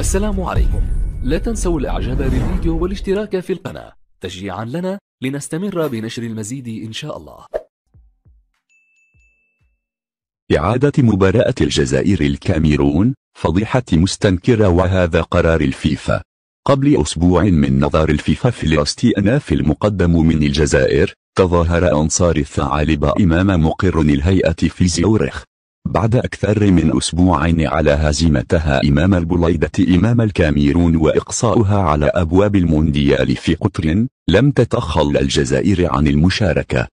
السلام عليكم لا تنسوا الاعجاب بالفيديو والاشتراك في القناة تشجيعا لنا لنستمر بنشر المزيد ان شاء الله إعادة مباراة الجزائر الكاميرون فضيحة مستنكرة وهذا قرار الفيفا قبل أسبوع من نظر الفيفا في الاستئناف المقدم من الجزائر تظاهر أنصار الثعالب إمام مقر الهيئة في زيورخ بعد أكثر من أسبوعين على هزيمتها إمام البليدة إمام الكاميرون وإقصاؤها على أبواب المونديال في قطر لم تتخل الجزائر عن المشاركة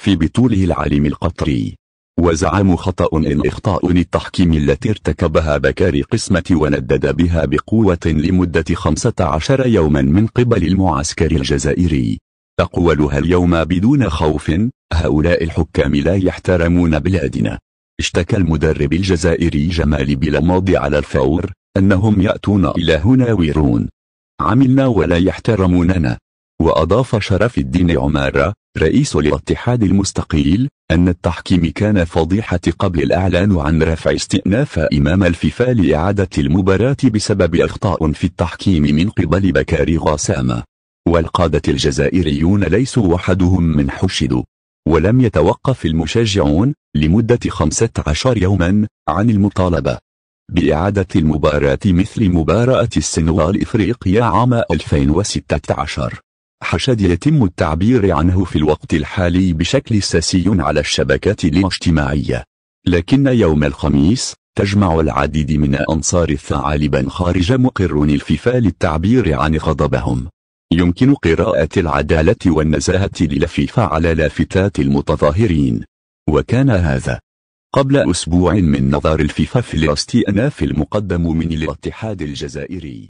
في بطوله العالم القطري وزعم خطأ إن إخطاء التحكيم التي ارتكبها بكاري قسمة وندد بها بقوة لمدة 15 يوما من قبل المعسكر الجزائري أقولها اليوم بدون خوف هؤلاء الحكام لا يحترمون بلادنا اشتكى المدرب الجزائري جمال بلماضي على الفور أنهم يأتون إلى هنا ويرون عملنا ولا يحترموننا وأضاف شرف الدين عمارة رئيس الاتحاد المستقيل أن التحكيم كان فضيحة قبل الإعلان عن رفع استئناف إمام الفيفا لإعادة المباراة بسبب أخطاء في التحكيم من قبل بكاري غاسامة والقادة الجزائريون ليسوا وحدهم من حشدوا ولم يتوقف المشجعون لمدة 15 يوما عن المطالبة بإعادة المباراة مثل مباراة السنغال إفريقيا عام 2016 حشد يتم التعبير عنه في الوقت الحالي بشكل ساسي على الشبكات الاجتماعية لكن يوم الخميس تجمع العديد من أنصار الثعالب خارج مقر الفيفا للتعبير عن غضبهم يمكن قراءة العدالة والنزاهة للفيفا على لافتات المتظاهرين وكان هذا قبل أسبوع من نظر الفيفا في الاستئناف المقدم من الاتحاد الجزائري